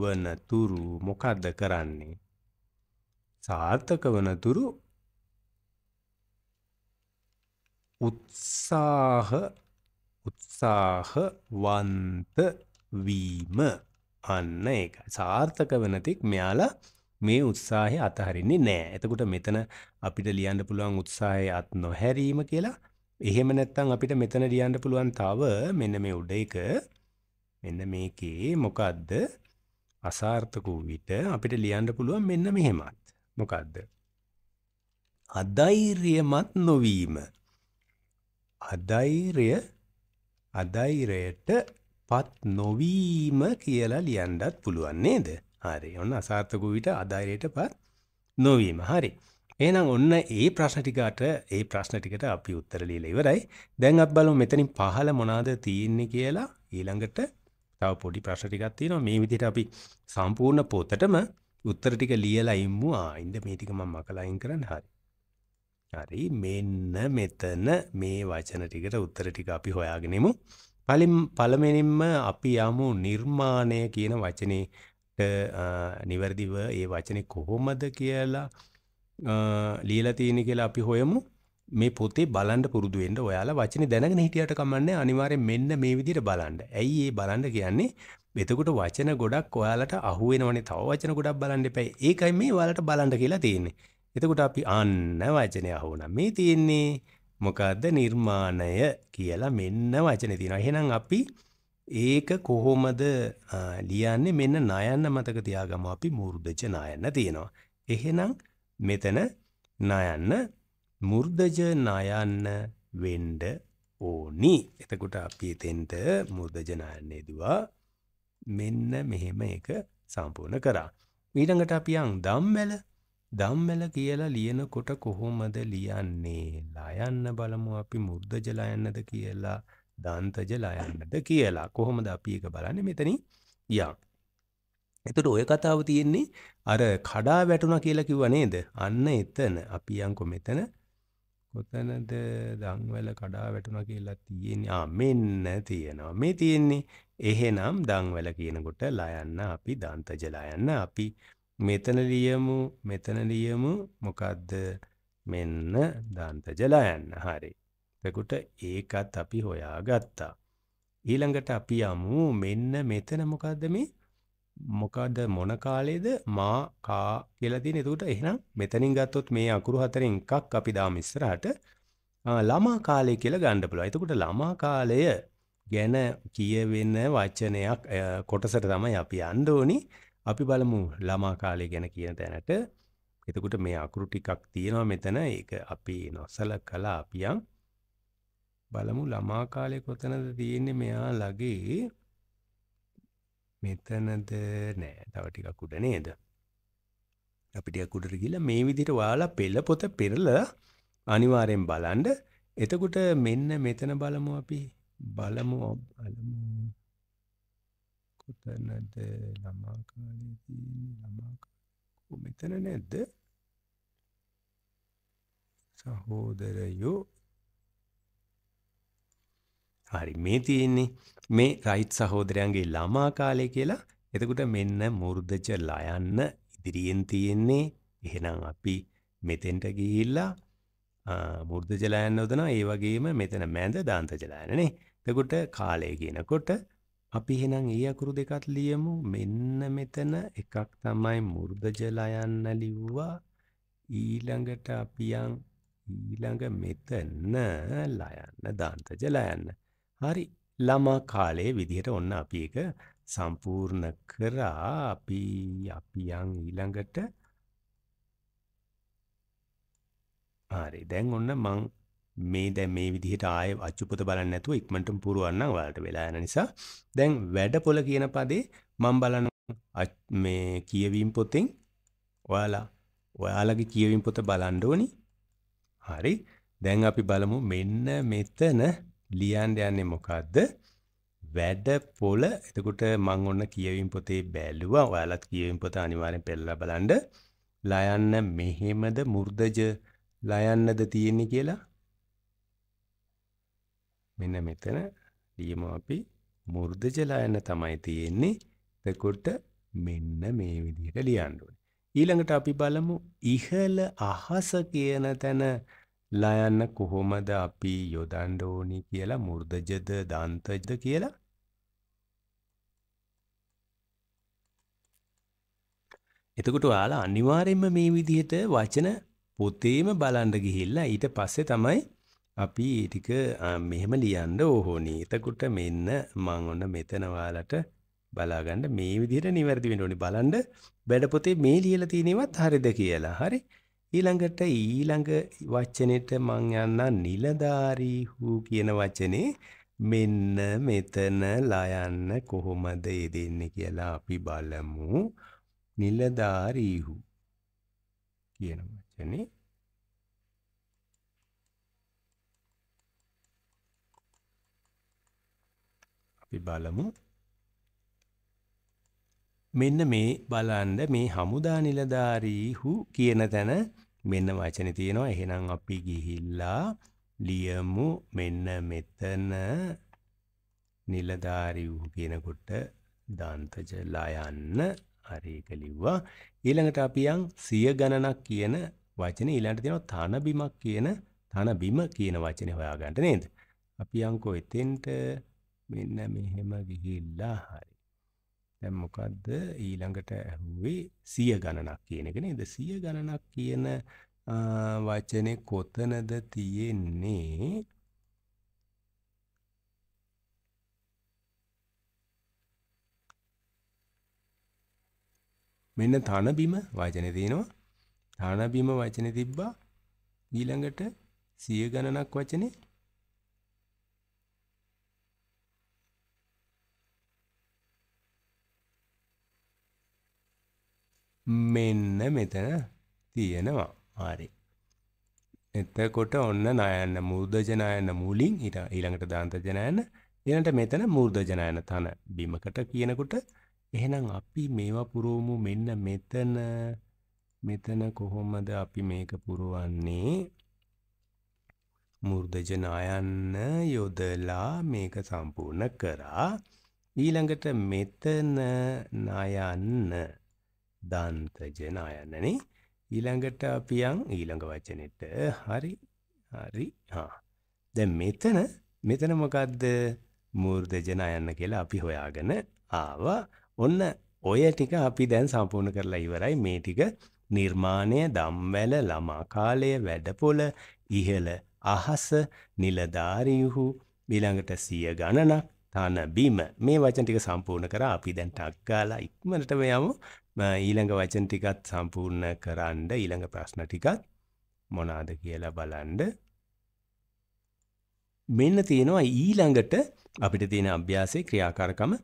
වනතුරු මොකක්ද කරන්නේ සාර්ථක වනතුරු උත්සාහ උත්සාහවන්ත වීම අන්න ඒක සාර්ථක වනතික් මෙයාලා මේ උත්සාහය අතහරින්නේ නෑ එතකුට මෙතන අපිට ලියන්න පුළුවන් උත්සාහය අත් නොහැරීම කියලා එහෙම නැත්තං අපිට මෙතන ලියන්න පුළුවන් තව මෙන්න මේ උඩ එක මෙන්න මේකේ මොකක්ද අසාර්ථක වූ විට අපිට ලියන්න පුළුවන් මෙන්න මෙහෙමත් මොකක්ද අධෛර්යමත් නොවීම අධෛර්ය අධෛර්යයට පත් නොවීම කියලා ලියන්නත් පුළුවන් නේද? හරි. ඔන්න අසාර්ථක වූ විට අධෛර්යයටපත් නොවීම. හරි. එහෙනම් ඔන්න ඒ ප්‍රශ්න ටිකට ඒ ප්‍රශ්න ටිකට අපි උත්තර ලියලා ඉවරයි. දැන් අපි බලමු මෙතනින් පහළ මොනවාද තියෙන්නේ කියලා. ඊළඟට තව පොඩි ප්‍රශ්න ටිකක් තියෙනවා. මේ විදිහට අපි සම්පූර්ණ පොතටම උත්තර ටික ලියලා ඉම්මු. ආ, ඉන්න මේ ටික මම මකලා අයින් කරන්න. හරි. හරි මෙන්න මෙතන මේ වචන ටිකට උත්තර ටික අපි හොයාගෙනෙමු. පලින් පළමෙනින්ම අපි යමු නිර්මාණය කියන වචනේට නිවැරදිව ඒ වචනේ කොහොමද කියලා ලියලා තියෙන කියලා අපි හොයමු. මේ පොතේ බලන්න පුරුදු වෙන්න ඔයාලා වචනේ දැනගෙන හිටියට කමන්නේ අනිවාර්යෙන් මෙන්න මේ විදිහට බලන්න. ඇයි ඒ බලන්න කියන්නේ? එතකොට වචන ගොඩක් ඔයාලට අහු වෙනවනේ. තව වචන ගොඩක් බලන්න එපා. ඒකයි මේ ඔයාලට බලන්න කියලා තියෙන්නේ. එතකොට අපි අන්න වචනය හෝනම් මේ තියෙන්නේ මොකක්ද නිර්මාණය කියලා මෙන්න වචන තියෙන. එහෙනම් අපි ඒක කොහොමද ලියන්නේ මෙන්න නයන්න මතක තියාගම අපි මුර්ධජ නයන්න තියෙනවා. එහෙනම් මෙතන නයන්න මුර්ධජ නයන්න වෙන්ඩ ඕනි. එතකොට අපි එතෙන්ට මුර්ධජ නයන්නේදවා මෙන්න මෙහෙම එක සම්පූර්ණ කරා. ඊළඟට අපියන් දම්මැල දම්මැල කියලා ලියනකොට කොහොමද ලියන්නේ ලයන්න බලමු අපි මුර්ධජ ලයන්නද කියලා දන්තජ ලයන්නද කියලා කොහොමද අපි එක බලන්න මෙතනි යා එතට ඔය කතාව තියෙන්නේ අර කඩා වැටුණ කියලා කිව්ව නේද අන්න එතන අපි යංකො මෙතන කොතනද දංවැල කඩා වැටුණ කියලා තියෙන්නේ මෙන්න තියෙනවා මේ තියෙන්නේ එහෙනම් දංවැල කියනකොට ලයන්න අපි දන්තජ ලයන්න අපි මෙතන ලියමු මෙතන ලියමු මොකක්ද මෙන්න දන්තජලයන්න හරි. තකුට ඒකත් අපි හොයා ගත්තා. ඊළඟට අපි යමු මෙන්න මෙතන මොකක්ද මේ මොකද මොන කාලේද මා කා කියලා තියෙන. එතකොට එහෙනම් මෙතනින් ගත්තොත් මේ අකුරු හතරෙන් එකක් අපි දාමු ඉස්සරහට ළමා කාලය කියලා ගන්න පුළුවන්. එතකොට ළමා කාලය ගැන කියවෙන වචනයක් කොටසට තමයි අපි යන්න ඕනේ. අපි බලමු ළමා කාලය ගැන කියන තැනට එතකුට මේ අකුරු ටිකක් තියෙනවා මෙතන ඒක අපි නොසල කලා අපියන් බලමු ළමා කාලය කොතනද තියෙන්නේ මෙයා ලගේ මෙතනද නෑ තව ටිකක් උඩ නේද අපි ටිකක් උඩට ගිහලා මේ විදිහට ඔයාලා පෙළ පොත පෙරලා අනිවාර්යෙන් බලන්න එතකොට මෙන්න මෙතන බලමු අපි බලමු බලමු කොතනද ළමා කාලේ තියෙන්නේ ළමා කාලේ මෙතන නැද්ද සහෝදරයෝ හරි මේ තියෙන්නේ මේ රයිට් සහෝදරයන්ගේ ළමා කාලේ කියලා එතකොට මෙන්න මුර්ධජ ලයන්න ඉදිරියෙන් තියෙන්නේ එහෙනම් අපි මෙතෙන්ට ගිහිල්ලා මුර්ධජ ලයන්න උදනවා ඒ වගේම මෙතන මැද දාන්ත ජලයනනේ එතකොට කාලය කියනකොට අපි එහෙනම් ඒ අකුරු දෙකත් ලියමු. මෙන්න මෙතන එකක් තමයි මුර්ධජ ලයන්න ලිව්වා. ඊළඟට අපි යන් ඊළඟ මෙතන ලයන්න දාන්තජ ලයන්න. හරි. ළමා කාලයේ විදිහට ඔන්න අපි ඒක සම්පූර්ණ කරා. අපි අපි යන් ඊළඟට හරි. දැන් ඔන්න මං මේ දැන් මේ විදිහට ආයේ අච්චුපොත බලන්නේ නැතුව ඉක්මනටම පුරවන්න ඔයාලට වෙලා යන නිසා දැන් වැඩපොළ කියන පදේ මම බලන මේ කියවීම් පොතෙන් ඔයාලා ඔයාලගේ කියවීම් පොත බලන්න ඕනි. හරි. දැන් අපි බලමු මෙන්න මෙතන ලියන්න යන්නේ මොකද්ද? වැඩපොළ. එතකොට මම ඔන්න කියවීම් පොතේ බැලුවා. ඔයාලත් කියවීම් පොත අනිවාර්යෙන් පෙරලා බලන්න. ලයන්න මෙහෙමද මුර්ධජ ලයන්නද තියෙන්නේ කියලා මෙන්න මෙතන ඩියම අපි මුර්ධ ජලායන තමයි තියෙන්නේ තකොට මෙන්න මේ විදිහට ලියන්ඩුවන. ඊළඟට අපි බලමු ඉහල අහස කියන තැන ලයන්න කොහොමද අපි යොදන්ඩෝනි කියලා මුර්ධජද දන්තජද කියලා එතකොට ඔයාලා අනිවාර්යෙන්ම මේ විදිහට වචන පොතේම බලන්න ගිහිල්ලා ඊට පස්සේ තමයි අපි ටික මෙහෙම ලියන්න ඕහෝනේ. එතකොට මෙන්න මම ඔන්න මෙතන ඔයාලට බලාගන්න මේ විදිහට නිවැරදි වෙන්න ඕනේ. බලන්න බඩ පොතේ මේ ලියලා තියෙනවත් හරිද කියලා. හරි. ඊළඟට ඊළඟ වචනෙට මං යන්න නිලධාරී හූ කියන වචනේ මෙන්න මෙතන ලයන්න කොහොමද ඒ දෙන්නේ කියලා අපි බලමු. නිලධාරීහු කියන වචනේ අපි බලමු. මෙන්න මේ බලන්න මේ හමුදා නිලධාරීහු කියන තැන මෙන්න වචනේ තියෙනවා. එහෙනම් අපි ගිහිල්ලා ලියමු මෙන්න මෙතන නිලධාරීහු කියනකොට දාන්තජ ලයන්න හරි ඒක ලිව්වා. ඊළඟට අපි යන් සිය ගණනක් කියන වචනේ ඊළඟට තියෙනවා තන බිමක් කියන තන බිම කියන වචනේ හොයාගන්න නේද? අපි යන්කෝ එතෙන්ට මෙන්න මෙහෙම ගිහිල්ලා හරි. දැන් මොකද්ද ඊළඟට ඇහුවේ සිය ගණනක් කියන එක නේද? සිය ගණනක් කියන වචනේ කොතනද තියෙන්නේ? මෙන්න තනබිම වචනේ තියෙනවා. තනබිම වචනේ තිබ්බා. ඊළඟට සිය ගණනක් වචනේ මෙන්න මෙතන තියෙනවා ආරි එතකොට ඔන්න නයන්න මුර්දජනයන මුලින් හිට ඊළඟට දාන්තජනයන එනට මෙතන මුර්දජනයන තන බිමකට කියනකොට එහෙනම් අපි මේවා පුරෝමු මෙන්න මෙතන මෙතන කොහොමද අපි මේක පුරුවන්නේ මුර්දජනායන්න යොදලා මේක සම්පූර්ණ කරා ඊළඟට මෙතන නයන්න දන්තජ නායන්නනේ ඊළඟට අපියන් ඊළඟ වචනෙට හරි හරි හා දැන් මෙතන මෙතන මොකද්ද මූර්ධජ නායන්න කියලා අපි හොයාගෙන ආවා ඔන්න ඔය ටික අපි දැන් සම්පූර්ණ කරලා ඉවරයි මේ ටික නිර්මාණය දම්වැල ළමා කාලය වැඩපොළ ඉහළ අහස නිලධාරියුහු ඊළඟට සිය ගණනක් තන බිම මේ වචන ටික සම්පූර්ණ කරා අපි දැන් ටක් ගාලා ඉක්මනටම යමු ඊළඟ වචන ටිකත් සම්පූර්ණ කරන්න ඊළඟ ප්‍රශ්න ටිකත් මොනාද කියලා බලන්ඩ මෙන්න තියෙනවා ඊළඟට අපිට තියෙන අභ්‍යාසය ක්‍රියාකාරකම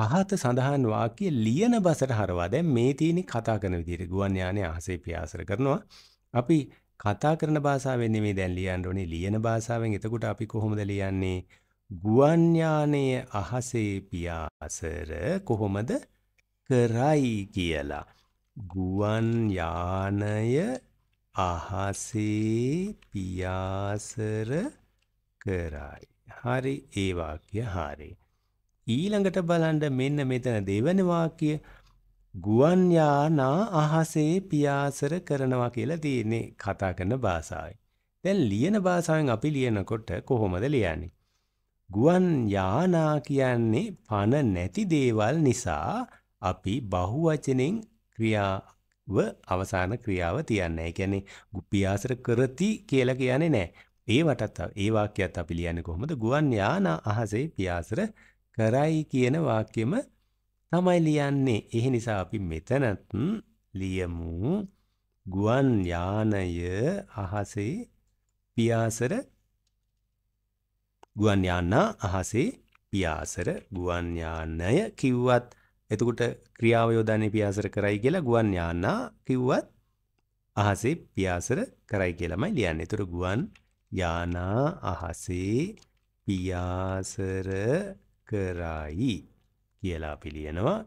පහත සඳහන් වාකය ලියන බසට හරවා දැන් මේ තියෙන කතා කරන විදිහට ගුවන් යානය අහසේ පියාසර කරනවා අපි කතා කරන භාෂාවෙන් නෙමෙයි දැන් ලියන්න ඕනේ ලියන භාෂාවෙන් එතකොට අපි කොහොමද ලියන්නේ ගුවන් යානයේ අහසේ පියාසර කොහොමද කරයි කියලා. ගුවන් යානය අහසේ පියාසර කරයි. හරි ඒ වාක්‍ය හරි. ඊළඟට බලන්න මෙන්න මෙතන දෙවන වාක්‍ය ගුවන් යානා අහසේ පියාසර කරනවා කියලා තියෙන්නේ කතා කරන භාෂාවයි. දැන් ලියන භාෂාවෙන් අපි ලියනකොට කොහොමද ලියන්නේ? ගුවන් යානා කියන්නේ පන නැති දේවල් නිසා අපි බහුවචනෙන් ක්‍රියාව අවසාන ක්‍රියාව තියන්න. ඒ කියන්නේ ගුප්පියාසර කරති කියලා කියන්නේ නැහැ. ඒ වටත් ඒ වාක්‍යයත් අපි ලියන්නේ කොහොමද? ගුවන් යාන අහසේ පියාසර කරයි කියන වාක්‍යෙම තමයි ලියන්නේ. ඒ නිසා අපි මෙතනත් ලියමු ගුවන් යානය අහසේ පියාසර ගුවන් යානා අහසේ පියාසර ගුවන් යානය කිව්වත් එතකොට ක්‍රියාව යොදන්නේ පියාසර කරයි කියලා ගුවන් යානා කිව්වත් අහසේ පියාසර කරයි කියලාමයි ලියන්නේ. එතකොට ගුවන් යානා අහසේ පියාසර කරයි කියලා අපි ලියනවා.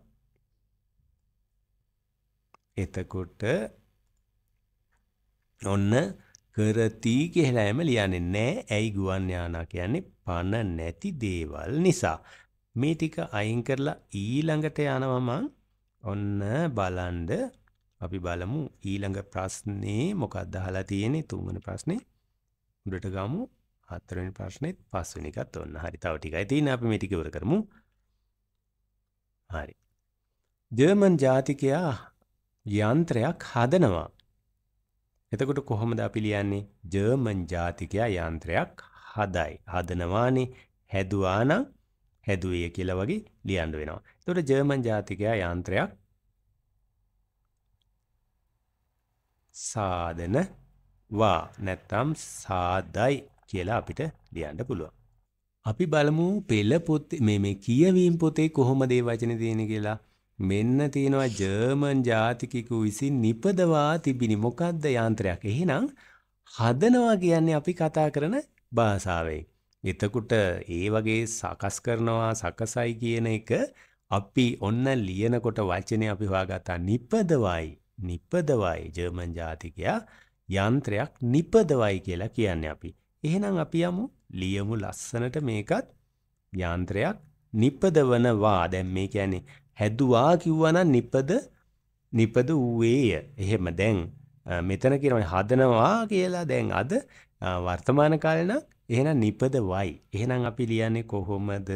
එතකොට ඔන්න කරති කියලා එම ලියන්නේ නැහැ. ඇයි ගුවන් යානා කියන්නේ පණ නැති දේවල් නිසා. මේ ටික අයින් කරලා ඊළඟට යනවම ඔන්න බලන්ඩ අපි බලමු ඊළඟ ප්‍රශ්නේ මොකක්ද අහලා තියෙන්නේ තුන්වෙනි ප්‍රශ්නේ උඩට ගමු හතරවෙනි ප්‍රශ්නේත් පස්වෙනි එකත් ඔන්න හරි තව ටිකයි තියෙන අපි මේ ටික ඉවර කරමු හරි ජර්මන් ජාතිකයා යන්ත්‍රයක් හදනවා එතකොට කොහොමද අපි ලියන්නේ ජර්මන් ජාතිකයා යන්ත්‍රයක් හදයි හදනවානේ හැදුවා නම් හැදුවේය කියලා වගේ ලියන්න වෙනවා. එතකොට ජර්මන් ජාතිකයා යාන්ත්‍රයක් සාධන වා නැත්තම් සාදයි කියලා අපිට ලියන්න පුළුවන්. අපි බලමු පෙළ පොතේ මේ මේ කියවීම් පොතේ කොහොමද මේ වචනේ තියෙන්නේ කියලා. මෙන්න තියෙනවා ජර්මන් ජාතිකයෙකු විසින් නිපදවා තිබිනි. මොකද්ද යාන්ත්‍රයක්? එහෙනම් හදනවා කියන්නේ අපි කතා කරන භාෂාවෙන්. එතකොට ඒ වගේ සකස් කරනවා සකසයි කියන එක අපි ඔන්න ලියනකොට වචනය අපි හොයාගත්තා නිපදවයි නිපදවයි ජර්මන් ජාතිකයා යන්ත්‍රයක් නිපදවයි කියලා කියන්නේ අපි. එහෙනම් අපි යමු ලියමු ලස්සනට මේකත් යන්ත්‍රයක් නිපදවනවා දැන් මේ කියන්නේ හැදුවා කිව්වනම් නිපද නිපද වූයේය. එහෙම දැන් මෙතන කියනවා හදනවා කියලා දැන් අද වර්තමාන කාලේ නම් එහෙනම් නිපද y. එහෙනම් අපි ලියන්නේ කොහොමද?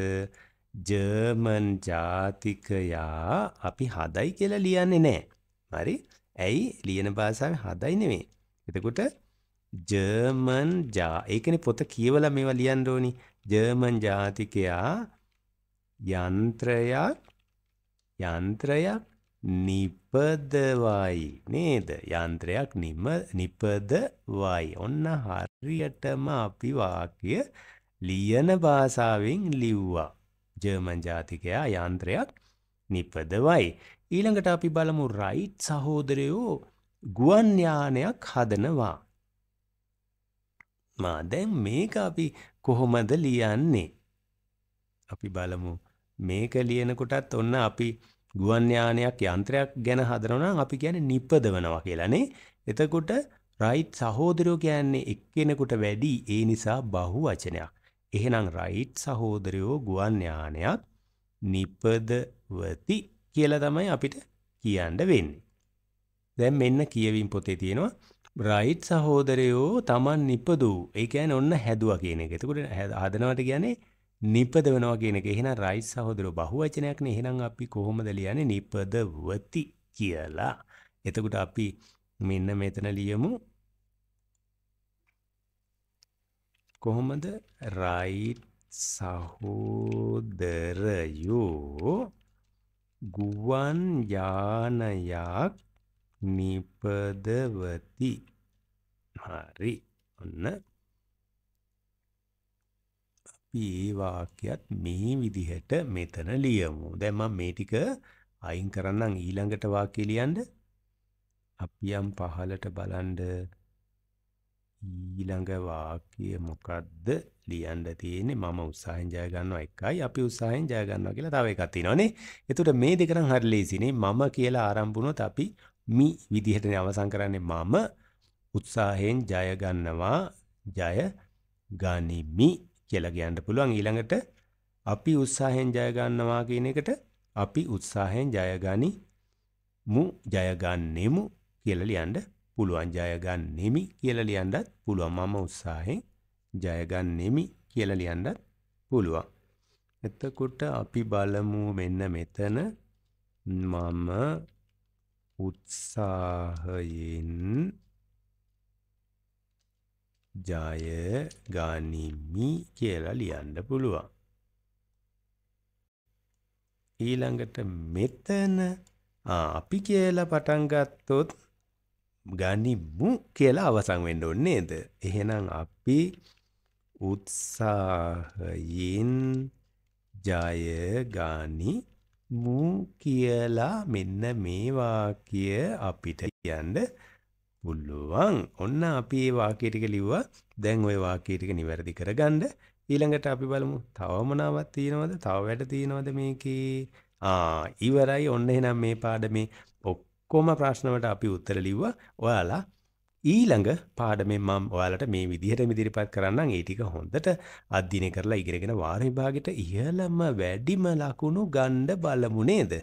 ජර්මන් ජාතිකයා අපි හදයි කියලා ලියන්නේ නැහැ. හරි? ඇයි ලියන භාෂාවේ හදයි නෙමෙයි. එතකොට ජර්මන් ජා ඒ කියන්නේ පොත කියවලා මේවා ලියන්න ඕනි. ජර්මන් ජාතිකයා යන්ත්‍රයක් යන්ත්‍රයක් නිප නිපදවයි නේද යන්ත්‍රයක් නිම නිපදවයි ඔන්න හරියටම අපි වාක්‍ය ලියන භාෂාවෙන් ලිව්වා ජර්මන් ජාතිකයා යන්ත්‍රයක් නිපදවයි ඊළඟට අපි බලමු රයිට් සහෝදරයෝ ගුවන් යානයක් හදනවා මා දැන් මේක අපි කොහොමද ලියන්නේ අපි බලමු මේක ලියනකොටත් ඔන්න අපි ගුවන් යානයක් යන්ත්‍රයක් ගැන හදනවා නම් අපි කියන්නේ නිපදවනවා කියලානේ. එතකොට රයිට් සහෝදරයෝ කියන්නේ එක්කෙනෙකුට වැඩි ඒ නිසා බහු වචනයක්. එහෙනම් රයිට් සහෝදරයෝ ගුවන් යානයක් නිපදවති කියලා තමයි අපිට කියන්න වෙන්නේ. දැන් මෙන්න කියවීම් පොතේ තියෙනවා රයිට් සහෝදරයෝ Taman නිපදූ. ඒ කියන්නේ ඔන්න හැදුවා කියන එක. එතකොට හදනවට කියන්නේ නිපදවනවා කියන එක. එහෙනම් රයිස් සහෝදරෝ බහුවචනයක්නේ. එහෙනම් අපි කොහොමද ලියන්නේ නිපදවති කියලා. එතකොට අපි මෙන්න මෙතන ලියමු කොහොමද රයිට් සහෝදරයෝ ගුවන් යානයක් නිපදවති හරි ඔන්න අපි ඒ වාක්‍යයත් මේ විදිහට මෙතන ලියමු. දැන් මම මේ ටික අයින් කරන්නම් ඊළඟට වාක්‍ය ලියන්න. අපි යම් පහලට බලන්න ඊළඟ වාක්‍ය මොකද්ද ලියන්න තියෙන්නේ මම උත්සාහයෙන් ජය ගන්නවා එකයි අපි උත්සාහයෙන් ජය ගන්නවා කියලා තව එකක් තියෙනවානේ. එතකොට මේ දෙක නම් හරි ලේසිනේ. මම කියලා ආරම්භ වුණොත් අපි මි විදිහටනේ අවසන් කරන්නේ මම උත්සාහයෙන් ජය ගන්නවා ජය ගනිමි කියලා කියන්න පුළුවන් ඊළඟට අපි උත්සාහයෙන් ජය ගන්නවා කියන එකට අපි උත්සාහයෙන් ජය ගනිමු ජය ගන්නෙමු කියලා ලියන්න පුළුවන් ජය ගන්නෙමි කියලා ලියන්නත් පුළුවන් මම උත්සාහයෙන් ජය ගන්නෙමි කියලා ලියන්නත් පුළුවන් එතකොට අපි බලමු මෙන්න මෙතන මම උත්සාහයෙන් ජය ගනිමි කියලා ලියන්න පුළුවන්. ඊළඟට මෙතන අපි කියලා පටන් ගත්තොත් ගනිමු කියලා අවසන් වෙන්න ඕනේ නේද? එහෙනම් අපි උත්සාහයෙන් ජය ගනිමු කියලා මෙන්න මේ වාක්‍ය අපිට කියන්න පුළුවන්. ඔන්න අපි මේ වාක්‍ය ටික ලිව්වා. දැන් ওই වාක්‍ය ටික නිවැරදි කරගන්න. ඊළඟට අපි බලමු. තව මොනවක් තියෙනවද? තව වැඩ තියෙනවද මේකේ? ආ, ඉවරයි. ඔන්න එහෙනම් මේ පාඩමේ ඔක්කොම ප්‍රශ්නවලට අපි උත්තර ලිව්වා. ඔයාලා ඊළඟ පාඩමෙන් මම ඔයාලට මේ විදිහටම ඉදිරිපත් කරන්නම් ඒ ටික හොඳට අධ්‍යයනය කරලා ඉගෙනගෙන වාර විභාගෙට ඉහළම වැඩිම ලකුණු ගන්න බලමු නේද?